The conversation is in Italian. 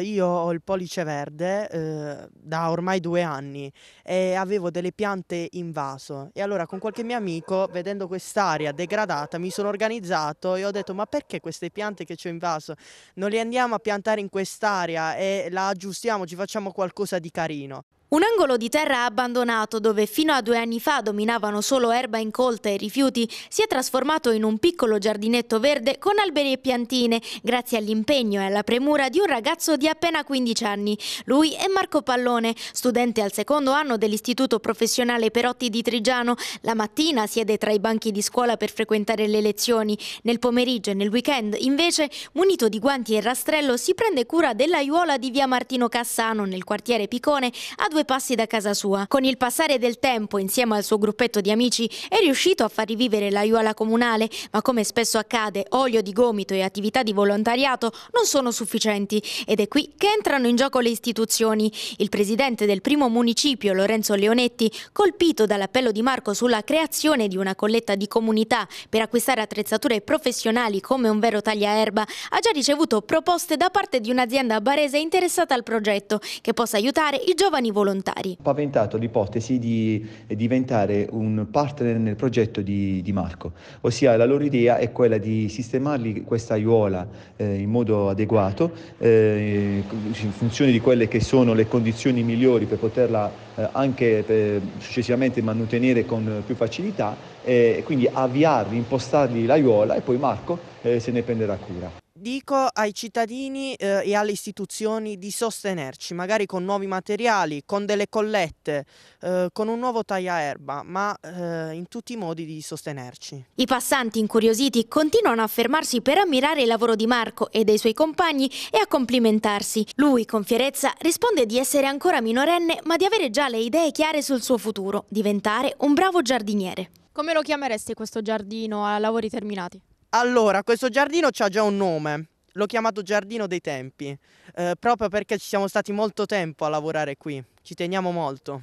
Io ho il pollice verde, uhm, da ormai due anni e avevo delle piante in vaso e allora con qualche mio amico, vedendo quest'area degradata, mi sono organizzato e ho detto: "Ma perché queste piante che ho in vaso non le andiamo a piantare in quest'area e la aggiustiamo, ci facciamo qualcosa di carino?" Un angolo di terra abbandonato dove fino a due anni fa dominavano solo erba incolta e rifiuti si è trasformato in un piccolo giardinetto verde con alberi e piantine grazie all'impegno e alla premura di un ragazzo di appena 15 anni. Lui è Marco Pallone, studente al secondo anno dell'Istituto Professionale Perotti di Trigiano. La mattina siede tra i banchi di scuola per frequentare le lezioni. Nel pomeriggio e nel weekend invece, munito di guanti e rastrello, si prende cura dell'aiuola di via Martino Cassano nel quartiere Picone a due due passi da casa sua. Con il passare del tempo, insieme al suo gruppetto di amici, è riuscito a far rivivere l'aiuola comunale, ma come spesso accade, olio di gomito e attività di volontariato non sono sufficienti ed è qui che entrano in gioco le istituzioni. Il presidente del primo municipio, Lorenzo Leonetti, colpito dall'appello di Marco sulla creazione di una colletta di comunità per acquistare attrezzature professionali come un vero tagliaerba, ha già ricevuto proposte da parte di un'azienda barese interessata al progetto che possa aiutare i giovani volontari volontari. paventato l'ipotesi di eh, diventare un partner nel progetto di, di, Marco, ossia la loro idea è quella di sistemargli questa aiuola eh, in modo adeguato, eh, in funzione di quelle che sono le condizioni migliori per poterla eh, anche per, eh, successivamente mantenere con più facilità eh, e quindi avviarli, impostargli l'aiuola e poi Marco se ne prenderà cura dico ai cittadini eh, e alle istituzioni di sostenerci, magari con nuovi materiali, con delle collette, eh, con un nuovo tagliaerba, ma eh, in tutti i modi di sostenerci. I passanti incuriositi continuano a fermarsi per ammirare il lavoro di Marco e dei suoi compagni e a complimentarsi. Lui, con fierezza, risponde di essere ancora minorenne ma di avere già le idee chiare sul suo futuro, diventare un bravo giardiniere. Come lo chiameresti questo giardino a lavori terminati? Allora, questo giardino ha già un nome, l'ho chiamato Giardino dei Tempi, eh, proprio perché ci siamo stati molto tempo a lavorare qui, ci teniamo molto.